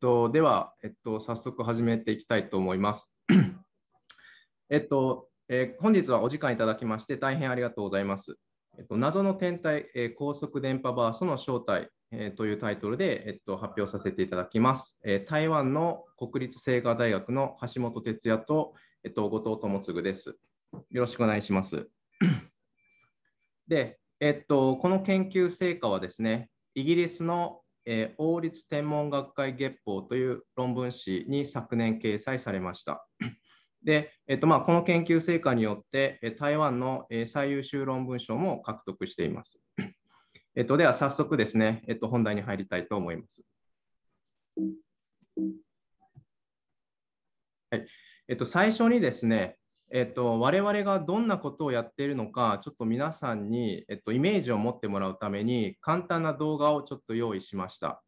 と、では、えっと、早速始めていきたいと思います。えっと、えー、本日はお時間いただきまして大変ありがとうございます。えっと、謎の天体、えー、高速電波バーストの正体、えー、というタイトルで、えっと、発表させていただきます。え台湾の国立清華大学の橋本哲也と、えっと、後藤智次です。よろしくお願いします。で、えっと、この研究成果はですね、イギリスのえー、王立天文学会月報という論文誌に昨年掲載されました。で、えっとまあ、この研究成果によって、台湾の最優秀論文賞も獲得しています。えっと、では早速ですね、えっと、本題に入りたいと思います。はいえっと、最初にですね、えっと、我々がどんなことをやっているのか、ちょっと皆さんに、えっと、イメージを持ってもらうために、簡単な動画をちょっと用意しました。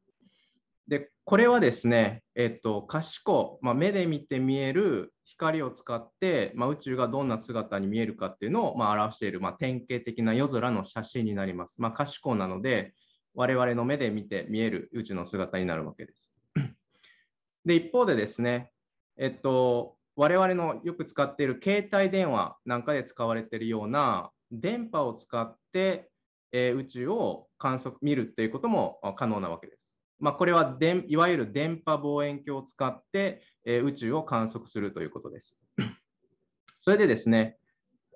で、これはですね、えっと、賢、まあ、目で見て見える光を使って、まあ、宇宙がどんな姿に見えるかっていうのを、まあ、表している、まあ、典型的な夜空の写真になります。まあ、賢なので、我々の目で見て見える宇宙の姿になるわけです。で、一方でですね、えっと、我々のよく使っている携帯電話なんかで使われているような電波を使って、えー、宇宙を観測見るっていうことも可能なわけです。まあ、これはでいわゆる電波望遠鏡を使って、えー、宇宙を観測するということです。それでですね、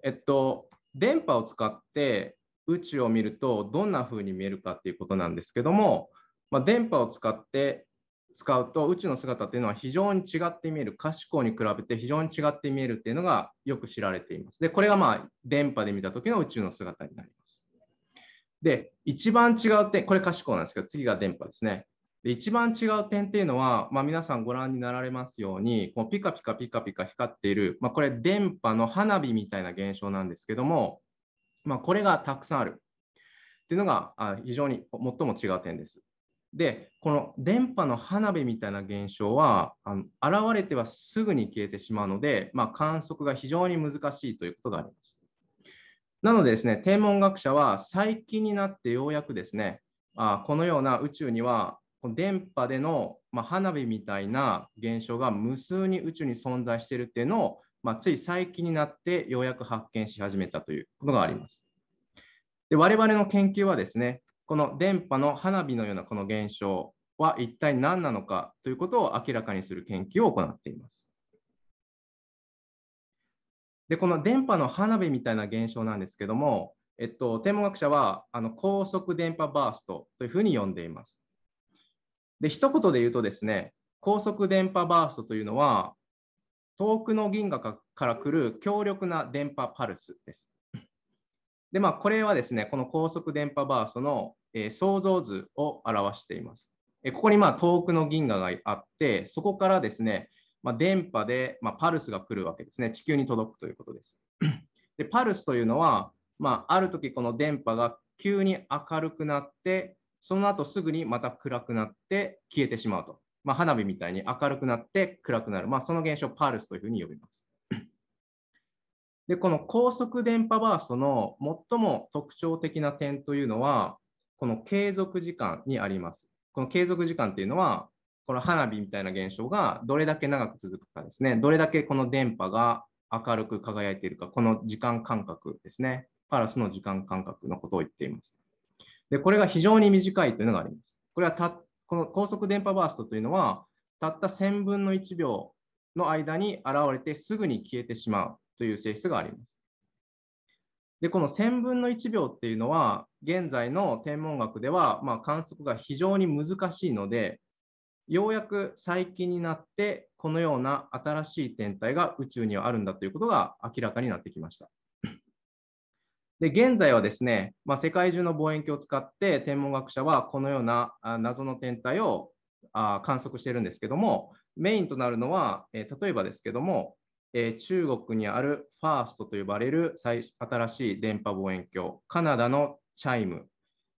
えっと、電波を使って宇宙を見るとどんなふうに見えるかっていうことなんですけども、まあ、電波を使って使うと宇宙の姿っていうのは非常に違って見える可視光に比べて非常に違って見えるっていうのがよく知られています。でこれがまあ電波で見た時の宇宙の姿になります。で一番違う点これ可視光なんですけど次が電波ですね。で一番違う点っていうのは、まあ、皆さんご覧になられますようにこうピカピカピカピカ光っている、まあ、これ電波の花火みたいな現象なんですけども、まあ、これがたくさんあるっていうのがあ非常に最も違う点です。で、この電波の花火みたいな現象は、あの現れてはすぐに消えてしまうので、まあ、観測が非常に難しいということがあります。なのでですね、天文学者は最近になってようやくですね、あこのような宇宙には電波での、まあ、花火みたいな現象が無数に宇宙に存在しているっていうのを、まあ、つい最近になってようやく発見し始めたということがあります。で我々の研究はですねこの電波の花火のようなこの現象は一体何なのかということを明らかにする研究を行っています。でこの電波の花火みたいな現象なんですけども、えっと、天文学者はあの高速電波バーストというふうに呼んでいます。で一言で言うとですね、高速電波バーストというのは、遠くの銀河から来る強力な電波パルスです。で、まあ、これはですね、この高速電波バーストの、えー、想像図を表しています。えここに、まあ、遠くの銀河があって、そこからですね、まあ、電波で、まあ、パルスが来るわけですね、地球に届くということです。で、パルスというのは、まあ、ある時この電波が急に明るくなって、その後すぐにまた暗くなって消えてしまうと。まあ、花火みたいに明るくなって暗くなる。まあ、その現象をパルスというふうに呼びます。で、この高速電波バーストの最も特徴的な点というのは、この継続時間にあります。この継続時間っていうのは、この花火みたいな現象がどれだけ長く続くかですね、どれだけこの電波が明るく輝いているか、この時間間隔ですね、パラスの時間間隔のことを言っています。で、これが非常に短いというのがあります。これはた、この高速電波バーストというのは、たった1000分の1秒の間に現れてすぐに消えてしまうという性質があります。で、この1000分の1秒っていうのは、現在の天文学では、まあ、観測が非常に難しいので、ようやく最近になって、このような新しい天体が宇宙にはあるんだということが明らかになってきました。で現在はですね、まあ、世界中の望遠鏡を使って天文学者はこのような謎の天体をあ観測しているんですけどもメインとなるのは、え例えばですけどもえー、中国にあるファーストと呼ばれる最新しい電波望遠鏡、カナダのチャイム、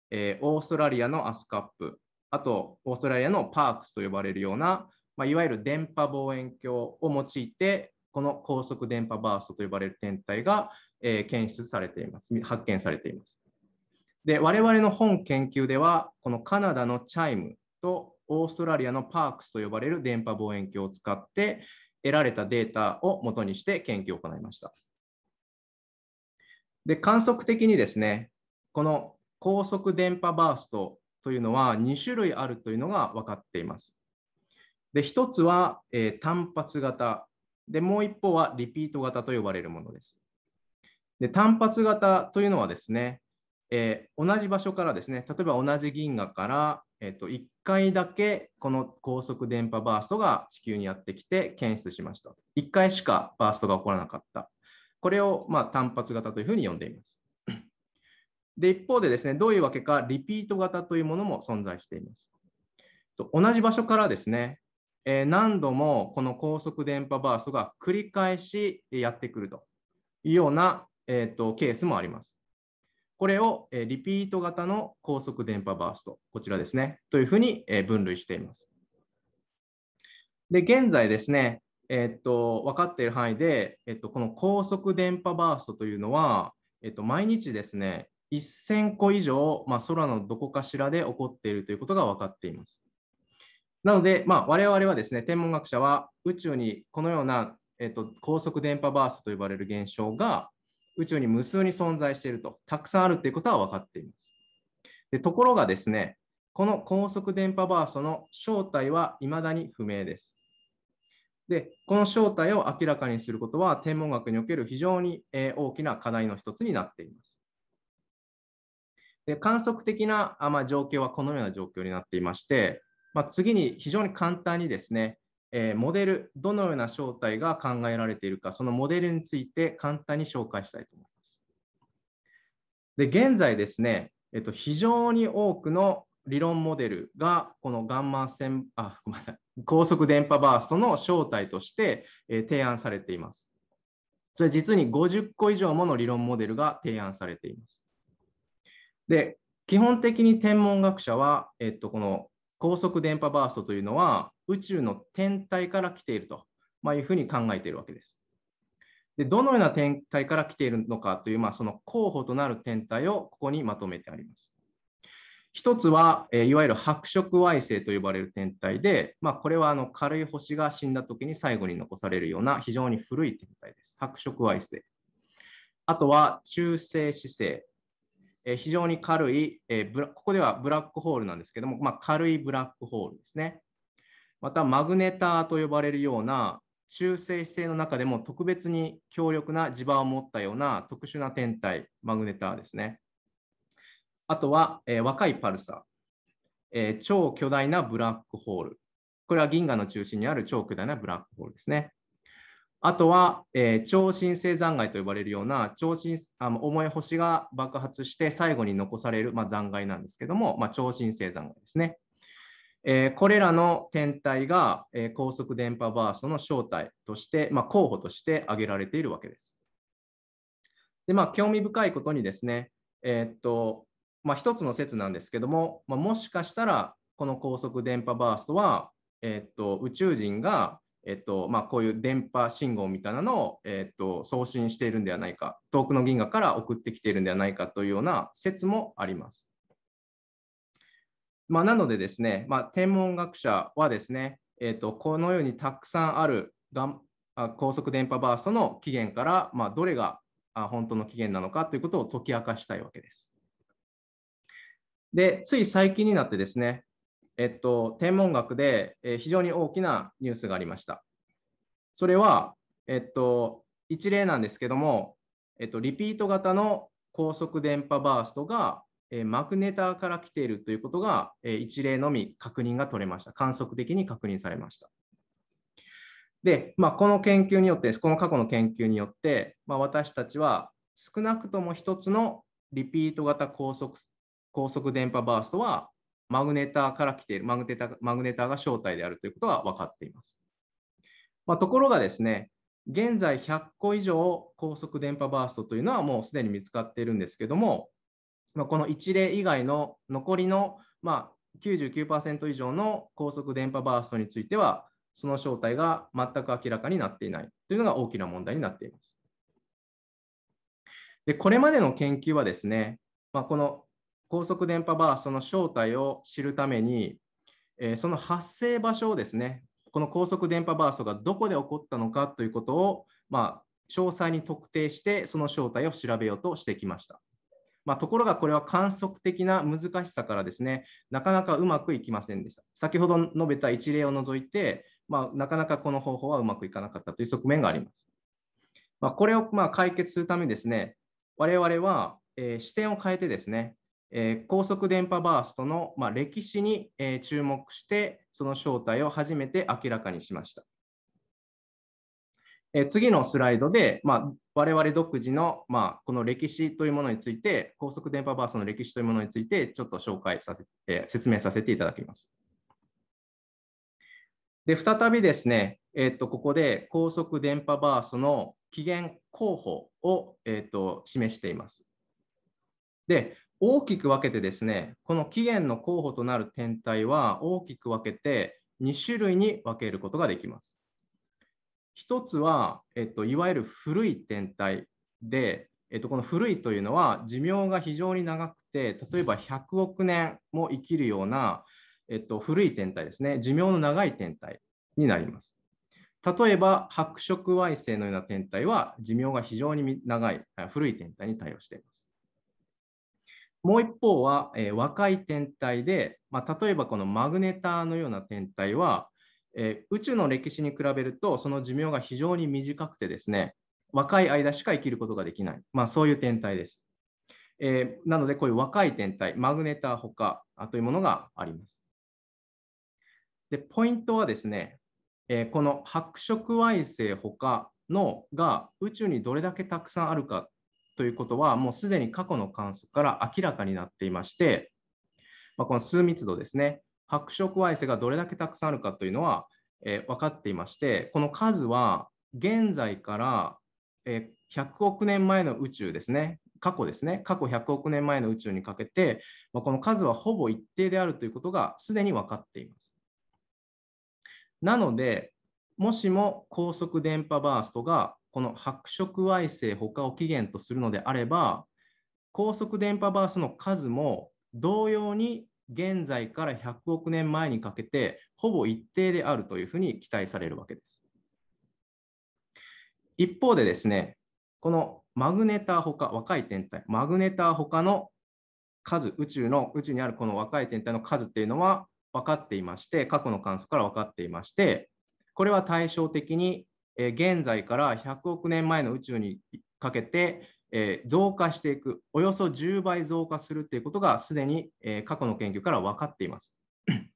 えー、オーストラリアのアスカップ、あとオーストラリアのパークスと呼ばれるような、まあ、いわゆる電波望遠鏡を用いて、この高速電波バーストと呼ばれる天体が、えー、検出されています、発見されています。で、我々の本研究では、このカナダのチャイムとオーストラリアのパークスと呼ばれる電波望遠鏡を使って、得られたデータをもとにして研究を行いました。で観測的にですね、この高速電波バーストというのは2種類あるというのが分かっています。で1つは、えー、単発型で、もう一方はリピート型と呼ばれるものです。で単発型というのはですね、えー、同じ場所からですね、例えば同じ銀河から、えっと、1回だけこの高速電波バーストが地球にやってきて検出しました。1回しかバーストが起こらなかった。これをま単発型というふうに呼んでいます。で、一方でですね、どういうわけか、リピート型というものも存在しています。同じ場所からですね、え何度もこの高速電波バーストが繰り返しやってくるというような、えー、とケースもあります。これをリピート型の高速電波バースト、こちらですね、というふうに分類しています。で、現在ですね、えっと、分かっている範囲で、えっと、この高速電波バーストというのは、えっと、毎日ですね、1000個以上、まあ、空のどこかしらで起こっているということが分かっています。なので、まあ、我々はですね、天文学者は宇宙にこのような、えっと、高速電波バーストと呼ばれる現象が宇宙に無数に存在していると、たくさんあるということは分かっています。でところがですね、この高速電波バーストの正体は未だに不明です。で、この正体を明らかにすることは天文学における非常に大きな課題の一つになっています。で観測的な、まあ、状況はこのような状況になっていまして、まあ、次に非常に簡単にですね、えー、モデル、どのような正体が考えられているか、そのモデルについて簡単に紹介したいと思います。で現在ですね、えっと、非常に多くの理論モデルがこのガンマ線あごめんなさい高速電波バーストの正体として、えー、提案されています。それ実に50個以上もの理論モデルが提案されています。で基本的に天文学者は、えっと、この高速電波バーストというのは宇宙の天体から来ていると、まあ、いうふうに考えているわけです。でどのような天体から来ているのかという、まあ、その候補となる天体をここにまとめてあります。一つは、えいわゆる白色矮星と呼ばれる天体で、まあ、これはあの軽い星が死んだ時に最後に残されるような非常に古い天体です。白色矮星。あとは中性子星、え非常に軽い、えブラ、ここではブラックホールなんですけども、まあ、軽いブラックホールですね。また、マグネターと呼ばれるような中性子星の中でも特別に強力な磁場を持ったような特殊な天体、マグネターですね。あとは、え若いパルサえ超巨大なブラックホール。これは銀河の中心にある超巨大なブラックホールですね。あとは、えー、超新星残骸と呼ばれるような超新あの重い星が爆発して最後に残される、まあ、残骸なんですけども、まあ、超新星残骸ですね。えー、これらの天体が、えー、高速電波バーストの正体として、まあ、候補として挙げられているわけです。でまあ、興味深いことにですね、えー、っとまあ、一つの説なんですけども、まあ、もしかしたらこの高速電波バーストは、えー、っと宇宙人がえっとまあ、こういう電波信号みたいなのを、えっと、送信しているんではないか、遠くの銀河から送ってきているんではないかというような説もあります。まあ、なのでですね、まあ、天文学者はですね、えっと、このようにたくさんあるが高速電波バーストの起源から、まあ、どれが本当の起源なのかということを解き明かしたいわけです。で、つい最近になってですね、えっと、天文学で、え非常に大きなニュースがありました。それは、えっと、一例なんですけども、えっと、リピート型の高速電波バーストが、えマグネターから来ているということが、え一例のみ確認が取れました。観測的に確認されました。で、まあ、この研究によって、この過去の研究によって、まあ、私たちは少なくとも1つのリピート型高速高速電波バーストはマグネーターから来ているマグネータマグネーターが正体であるということが分かっています。まあ、ところがですね、現在100個以上高速電波バーストというのはもうすでに見つかっているんですけども、まあ、この一例以外の残りの、まあ、99%以上の高速電波バーストについては、その正体が全く明らかになっていないというのが大きな問題になっています。でこれまでの研究はですね、まあ、この高速電波バーストの正体を知るために、えー、その発生場所をですね、この高速電波バーストがどこで起こったのかということを、まあ、詳細に特定して、その正体を調べようとしてきました。まあ、ところがこれは観測的な難しさからですね、なかなかうまくいきませんでした。先ほど述べた一例を除いて、まあ、なかなかこの方法はうまくいかなかったという側面があります。まあ、これをま解決するためですね、我々は、え視点を変えてですね、えー、高速電波バーストの、まあ、歴史に、えー、注目して、その正体を初めて明らかにしました。えー、次のスライドで、まあ、我々独自の、まあ、この歴史というものについて、高速電波バーストの歴史というものについて、ちょっと紹介させ、えー、説明させていただきます。で、再びですね、えー、っとここで高速電波バーストの起源候補を、えー、っと示しています。で、大きく分けてですね、この起源の候補となる天体は大きく分けて2種類に分けることができます。1つは、えっと、いわゆる古い天体で、えっと、この古いというのは寿命が非常に長くて、例えば100億年も生きるような、えっと、古い天体ですね、寿命の長い天体になります。例えば白色矮星のような天体は寿命が非常に長い古い天体に対応しています。もう一方は、えー、若い天体で、まあ、例えばこのマグネターのような天体は、えー、宇宙の歴史に比べるとその寿命が非常に短くてですね若い間しか生きることができない、まあ、そういう天体です、えー、なのでこういう若い天体マグネターほかというものがありますでポイントはですね、えこの白色矮星ほかのが宇宙にどれだけたくさんあるかということは、もうすでに過去の観測から明らかになっていまして、まあ、この数密度ですね、白色矮星がどれだけたくさんあるかというのは、えー、分かっていまして、この数は現在から、えー、100億年前の宇宙ですね、過去ですね、過去100億年前の宇宙にかけて、まあ、この数はほぼ一定であるということがすでに分かっています。なので、もしも高速電波バーストがこの白色矮星他を起源とするのであれば高速電波バースの数も同様に現在から100億年前にかけてほぼ一定であるというふうに期待されるわけです。一方でですね、このマグネター他、若い天体、マグネター他の数、宇宙の宇宙にあるこの若い天体の数っていうのは分かっていまして、過去の観測から分かっていまして、これは対照的にえ現在から100億年前の宇宙にかけて、え増加していく、およそ10倍増加するということがすでに、え過去の研究から分かっています。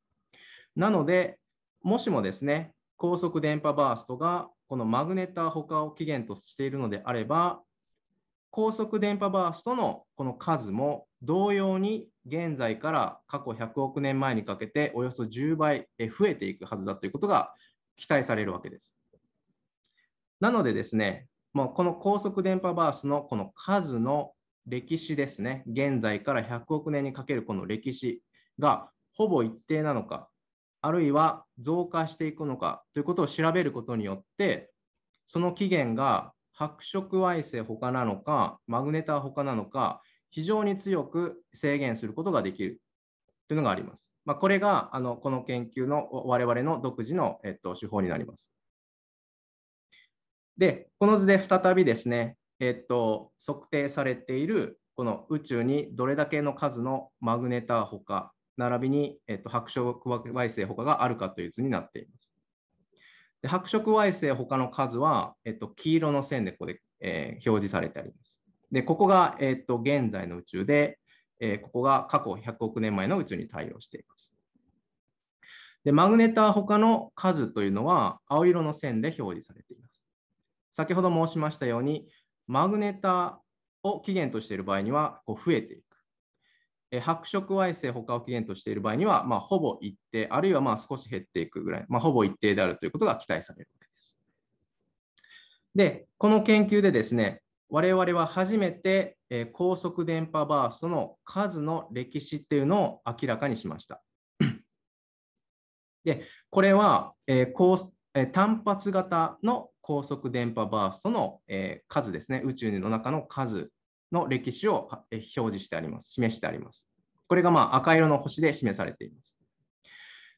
なので、もしもですね、高速電波バーストがこのマグネター他を起源としているのであれば、高速電波バーストのこの数も同様に現在から過去100億年前にかけておよそ10倍増えていくはずだということが期待されるわけです。なのでですね、もうこの高速電波バースのこの数の歴史ですね、現在から100億年にかけるこの歴史がほぼ一定なのか、あるいは増加していくのかということを調べることによって、その起源が白色矮星他なのか、マグネタ他なのか、非常に強く制限することができるというのがあります。まあ、これがあのこの研究の我々の独自の、えっと、手法になります。で、この図で再びですね、えっと、測定されているこの宇宙にどれだけの数のマグネターほか、並びに、えっと、白色矮星ほかがあるかという図になっています。で白色矮星ほかの数は、えっと、黄色の線でここで、えー、表示されてあります。で、ここが、えっと、現在の宇宙で、えー、ここが過去100億年前の宇宙に対応しています。で、マグネターほかの数というのは青色の線で表示されています。先ほど申しましたように、マグネタを起源としている場合にはこう増えていく。え白色矮星他を起源としている場合には、まあ、ほぼ一定、あるいはまあ少し減っていくぐらい、まあ、ほぼ一定であるということが期待されるわけです。で、この研究でですね、我々は初めて、え高速電波バーストの数の歴史っていうのを明らかにしました。で、これは、えーこうえ単発型の高速電波バーストの、え数ですね、宇宙の中の数の歴史を表示してあります、示してあります。これがまあ赤色の星で示されています。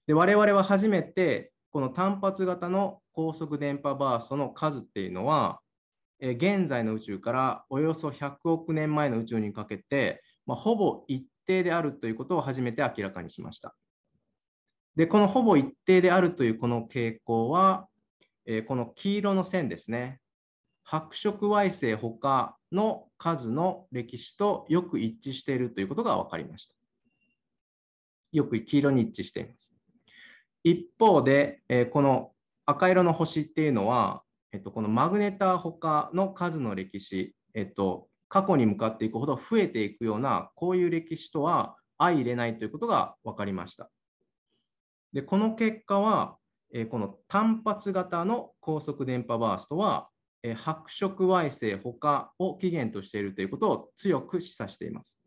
で我々は初めてこの単発型の高速電波バーストの数っていうのは、え現在の宇宙からおよそ100億年前の宇宙にかけて、まあ、ほぼ一定であるということを初めて明らかにしました。でこのほぼ一定であるというこの傾向はえー、この黄色の線ですね、白色矮星他の数の歴史とよく一致しているということが分かりました。よく黄色に一致しています。一方で、えー、この赤色の星っていうのは、えっと、このマグネタ他の数の歴史、えっと、過去に向かっていくほど増えていくようなこういう歴史とは相入れないということが分かりました。でこの結果はえこの単発型の高速電波バーストは、え白色矮星他を起源としているということを強く示唆しています。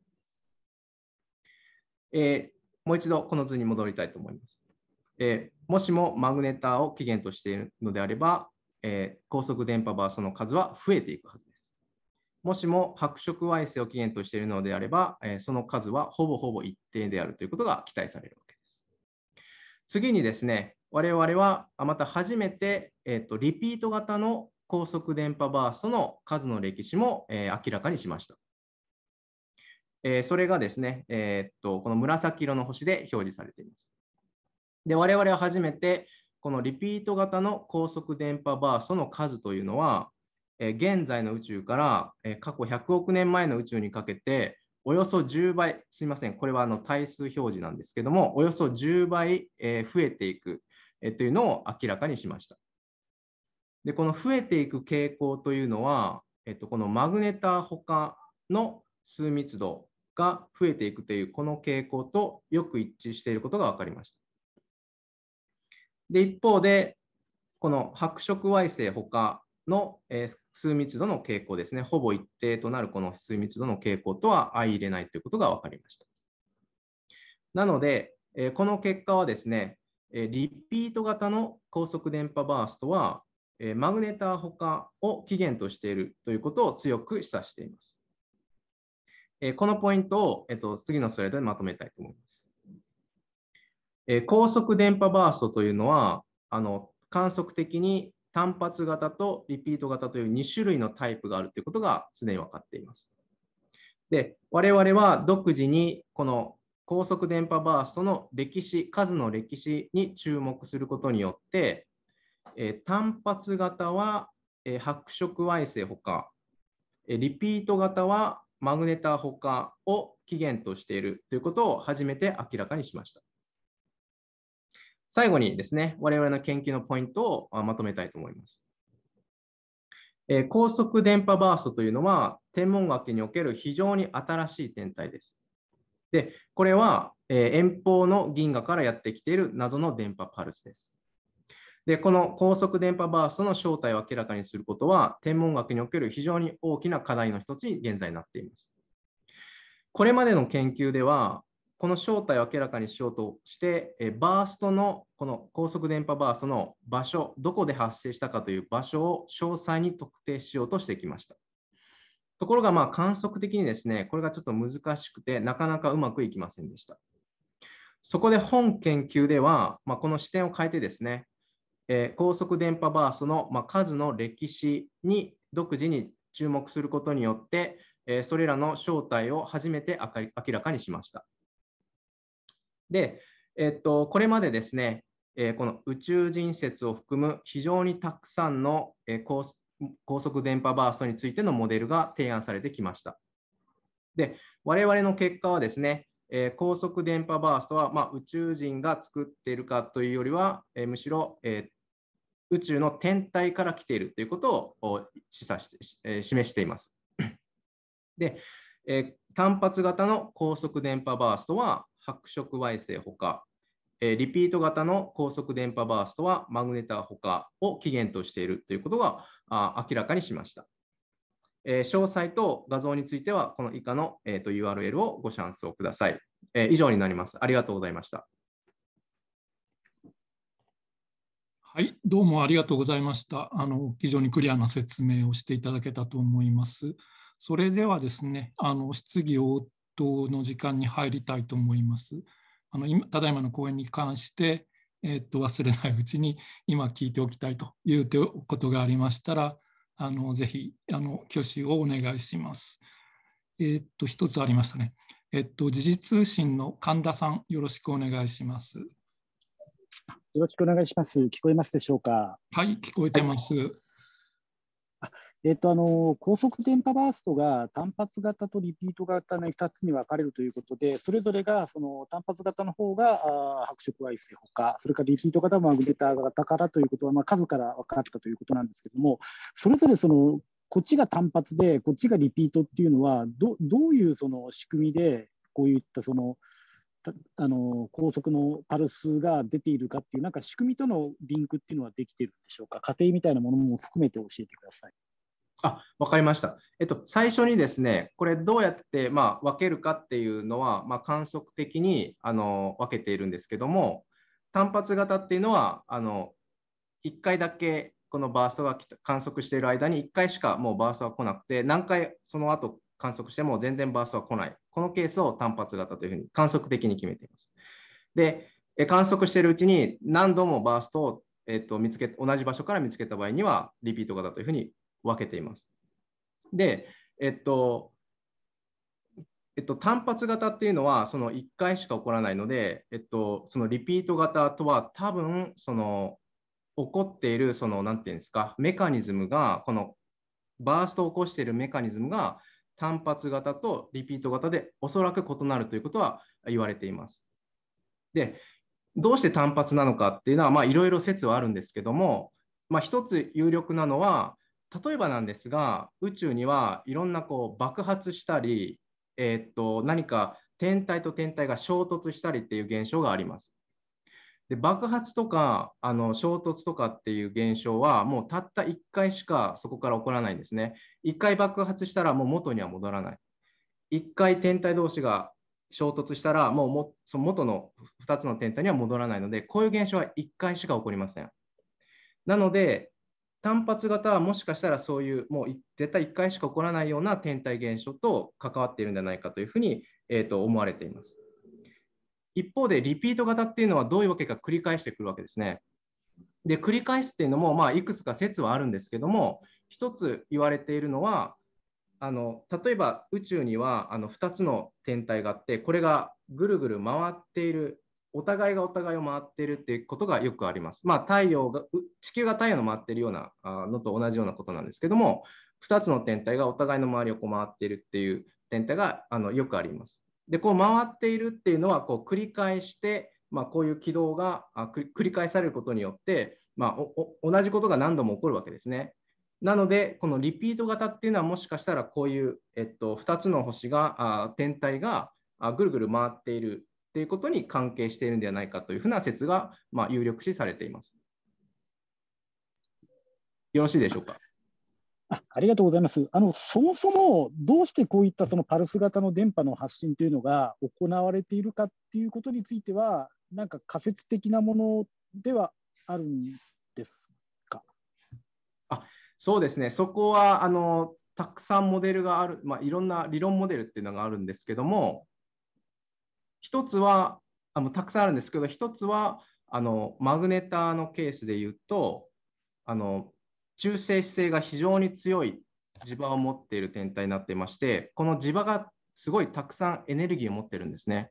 えもう一度この図に戻りたいと思います。えもしもマグネターを起源としているのであれば、え高速電波バーストの数は増えていくはずです。もしも白色矮星を起源としているのであれば、えその数はほぼほぼ一定であるということが期待されるわけです。次にですね、我々はまた初めて、えーと、リピート型の高速電波バーストの数の歴史も、えー、明らかにしました。えー、それがですね、えー、っと、この紫色の星で表示されています。で、我々は初めて、このリピート型の高速電波バーストの数というのは、え現在の宇宙から過去100億年前の宇宙にかけて、およそ10倍、すみません、これはあの対数表示なんですけども、およそ10倍、え増えていくえというのを明らかにしました。で、この増えていく傾向というのは、えっと、このマグネタほかの数密度が増えていくというこの傾向とよく一致していることが分かりました。で、一方で、この白色矮星ほかの、え数密度の傾向ですね、ほぼ一定となるこの数密度の傾向とは相入れないということが分かりました。なので、えこの結果はですね、えリピート型の高速電波バーストは、えマグネターほを起源としているということを強く示唆しています。えこのポイントを、えと次のスライドでまとめたいと思います。え高速電波バーストというのはあの観測的に単発型とリピート型という2種類のタイプがあるということが常に分かっています。で我々は独自にこの高速電波バーストの歴史、数の歴史に注目することによって、えー、単発型は、えー、白色矮星ほか、えリピート型はマグネタほかを起源としているということを初めて明らかにしました。最後にですね、我々の研究のポイントをまとめたいと思います。えー、高速電波バーストというのは天文学における非常に新しい天体です。で、これは、え遠方の銀河からやってきている謎の電波パルスです。で、この高速電波バーストの正体を明らかにすることは、天文学における非常に大きな課題の一つに現在なっています。これまでの研究では、この正体を明らかにしようとして、えバーストの、この高速電波バーストの場所、どこで発生したかという場所を詳細に特定しようとしてきました。ところが、まあ、観測的にですね、これがちょっと難しくて、なかなかうまくいきませんでした。そこで本研究では、まあ、この視点を変えてですね、えー、高速電波バースの、まあ、数の歴史に独自に注目することによって、えー、それらの正体を初めて明らかにしました。で、えっと、これまでですね、えー、この宇宙人説を含む非常にたくさんの、えー、高速電波バーストについてのモデルが提案されてきました。で、我々の結果はですね、えー、高速電波バーストは、まあ、宇宙人が作っているかというよりは、えー、むしろ、えー、宇宙の天体から来ているということを示唆して、え示しています。で、え単発型の高速電波バーストは白色矮星ほか、えリピート型の高速電波バーストはマグネターほかを起源としているということがあ明らかにしました。え詳細と画像については、この以下の、えー、URL をご参照ください、え以上になります。ありがとうございました。はい、どうもありがとうございました。あの非常にクリアな説明をしていただけたと思います。それではですね、あの質疑応答の時間に入りたいと思います。あの今ただいまの講演に関して、えー、っと忘れないうちに今聞いておきたいということがありましたらあのぜひあの挙手をお願いします。えー、っと一つありましたね。えっと時事通信の神田さんよろしくお願いします。よろしくお願いします。聞こえますでしょうか。はい、聞こえてます。はい、あえっと、あの高速電波バーストが単発型とリピート型の2つに分かれるということで、それぞれがその単発型の方があ白色矮星ほか、それからリピート型もアグネタ型からということは、まあ、数から分かったということなんですけども、それぞれそのこっちが単発で、こっちがリピートっていうのは、どどういうその仕組みで、こういったそのあの高速のパルスが出ているかっていう、なんか仕組みとのリンクっていうのはできてるんでしょうか、家庭みたいなものも含めて教えてください。あ、わかりました。えっと、最初にですね、これどうやって、まあ、分けるかっていうのは、まあ、観測的にあの分けているんですけども、単発型っていうのは、あの1回だけこのバーストが観測している間に1回しかもうバーストは来なくて、何回その後観測しても全然バーストは来ない。このケースを単発型というふうに観測的に決めています。で、観測しているうちに何度もバーストを、えっと、見つけ同じ場所から見つけた場合には、リピート型というふうに分けています。で、えっと、えっと、単発型っていうのはその1回しか起こらないので、えっと、そのリピート型とは多分その起こっているそのなんていうんですかメカニズムがこのバーストを起こしているメカニズムが単発型とリピート型でおそらく異なるということは言われています。でどうして単発なのかっていうのはまあいろいろ説はあるんですけども、まあ、一つ有力なのは例えばなんですが宇宙にはいろんなこう爆発したり、えー、っと何か天体と天体が衝突したりっていう現象があります。で爆発とかあの衝突とかっていう現象はもうたった1回しかそこから起こらないんですね。1回爆発したらもう元には戻らない。1回天体同士が衝突したらもうもその元の2つの天体には戻らないのでこういう現象は1回しか起こりません。なので単発型はもしかしたらそういうもう絶対1回しか起こらないような天体現象と関わっているんじゃないかというふうに、えー、と思われています。一方でリピート型っていうのはどういうわけか繰り返してくるわけですね。で繰り返すっていうのも、まあ、いくつか説はあるんですけども一つ言われているのはあの例えば宇宙にはあの2つの天体があってこれがぐるぐる回っているお互いがお互いを回ってるっていうことがよくあります。まあ、太陽が地球が太陽の回ってるようなのと同じようなことなんですけども2つの天体がお互いの周りをこう回ってるっていう天体があのよくあります。でこう回っているっていうのはこう繰り返して、まあ、こういう軌道が繰り返されることによって、まあ、同じことが何度も起こるわけですね。なのでこのリピート型っていうのはもしかしたらこういう、えっと、2つの星があ天体があぐるぐる回っているっていうことに関係しているんではないかというふうな説が、まあ、有力視されています。よろしいでしょうか。あありがとうございますあの。そもそもどうしてこういったそのパルス型の電波の発信というのが行われているかっていうことについては、なんか仮説的なものではあるんですかあそうですね、そこはあのたくさんモデルがある、まあ、いろんな理論モデルっていうのがあるんですけども、一つはあのたくさんあるんですけど一つはあのマグネターのケースで言うとあの中性子性が非常に強い磁場を持っている天体になっていましてこの磁場がすごいたくさんエネルギーを持ってるんですね。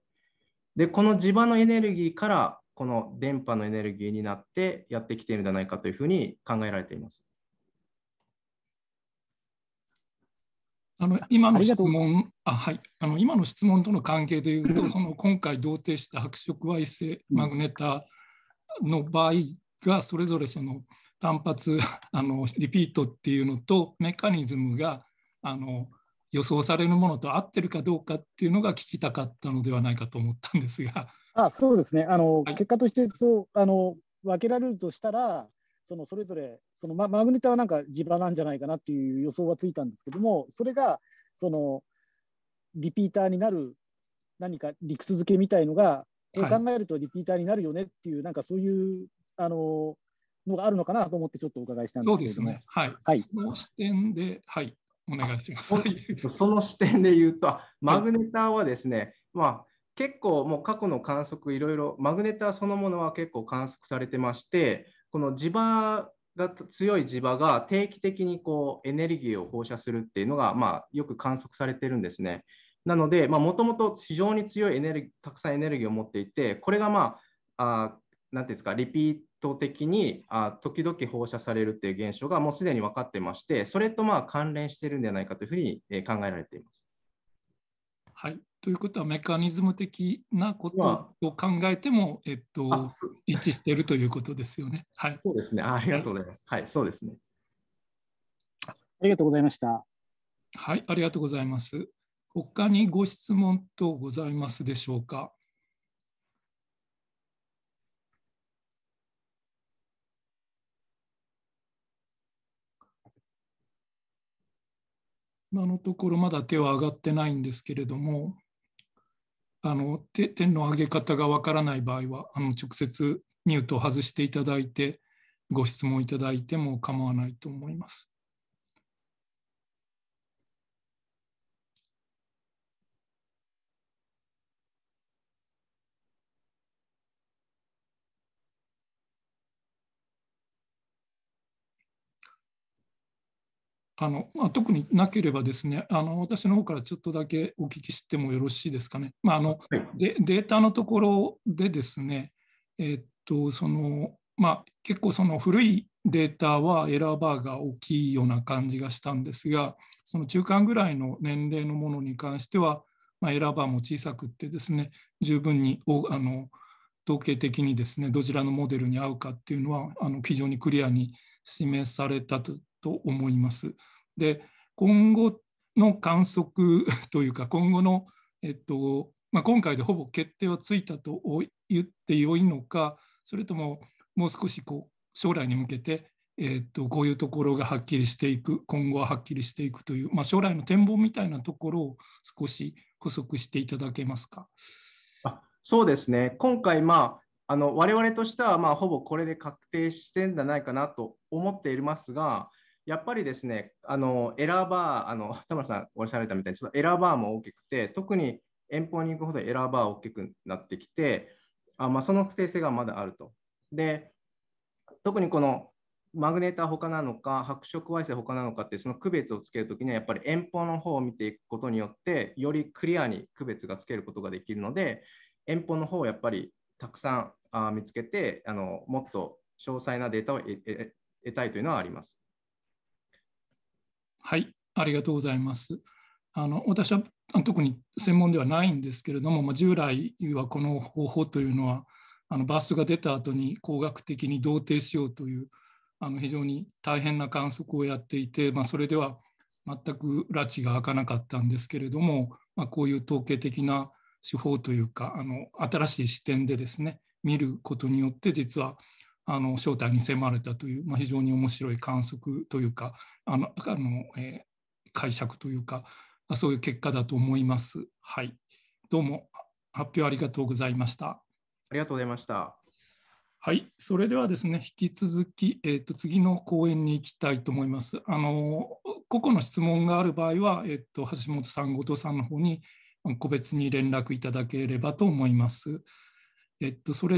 でこの磁場のエネルギーからこの電波のエネルギーになってやってきているんじゃないかというふうに考えられています。あの今の質問あはいあの今の質問との関係でいうと、その今回同定した白色矮星マグネタの場合がそれぞれその単発 あのリピートっていうのとメカニズムがあの予想されるものと合ってるかどうかっていうのが聞きたかったのではないかと思ったんですが。あそうですねあの、はい、結果としてそうあの分けられるとしたらそのそれぞれそのマグネタはなんか地場なんじゃないかなっていう予想はついたんですけどもそれがそのリピーターになる何か理屈付けみたいのが、はい、考えるとリピーターになるよねっていうなんかそういうあののがあるのかなと思ってちょっとお伺いしたんですけどそうですね、はい、はい、その視点で、はい、お願いします その視点で言うとマグネタはですね、はい、まあ結構もう過去の観測いろいろマグネタそのものは結構観測されてましてこの磁場が強い磁場が定期的にこうエネルギーを放射するっていうのが、まあ、よく観測されてるんですね。なので、もともと非常に強いエネルギー、たくさんエネルギーを持っていて、これが、まあ、あなんていうんですか、リピート的にあ時々放射されるっていう現象がもうすでに分かってまして、それとまあ関連してるんじゃないかというふうに考えられています。はい、ということはメカニズム的なことを考えても、えっと、一致しているということですよね。はい、そうですねあ。ありがとうございます。はい、そうですね。ありがとうございました。はい、ありがとうございます。他にご質問等ございますでしょうか。今のところまだ手は上がってないんですけれども、あの点の上げ方がわからない場合はあの直接ミュートを外していただいてご質問いただいても構わないと思います。あのまあ、特になければですねあの、私の方からちょっとだけお聞きしてもよろしいですかね。まああのはい、でデータのところでですね、えー、っとそのまあ、結構その古いデータはエラーバーが大きいような感じがしたんですが、その中間ぐらいの年齢のものに関しては、まあ、エラーバーも小さくってですね、十分にあの統計的にですね、どちらのモデルに合うかっていうのは、あの非常にクリアに示されたとと思います。で今後の観測というか今後の、えっとまあ、今回でほぼ決定はついたと言ってよいのかそれとももう少しこう将来に向けて、えっと、こういうところがはっきりしていく今後ははっきりしていくという、まあ、将来の展望みたいなところを少し補足していただけますか。あそうですね今回、まああの我々としてはまあほぼこれで確定してんじゃないかなと思っていますが、やっぱりですね、あのエラーバー、あの 田村さんおっしゃられたみたいに、ちょっとエラーバーも大きくて、特に遠方に行くほどエラーバー大きくなってきて、あまあ、その不定性がまだあると。で、特にこのマグネーター他なのか、白色矮星他なのかって、その区別をつけるときには、やっぱり遠方の方を見ていくことによって、よりクリアに区別がつけることができるので、遠方の方をやっぱりたくさんあ見つけてあの、もっと詳細なデータを得たいというのはあります。はい、ありがとうございます。あの私は特に専門ではないんですけれども、まあ、従来はこの方法というのはあのバーストが出た後に工学的に同定しようというあの非常に大変な観測をやっていて、まあ、それでは全く拉致が開かなかったんですけれども、まあ、こういう統計的な手法というかあの新しい視点でですね見ることによって実はあの正体に迫れたという、まあ、非常に面白い観測というかあのあの、えー、解釈というかあ、そういう結果だと思います。はい、どうも発表ありがとうございました。ありがとうございました。はい、それではですね、引き続き、えーと、次の講演に行きたいと思います。あの個々の質問がある場合は、えーと、橋本さん、後藤さんの方に個別に連絡いただければと思います。えっ、ー、と、それ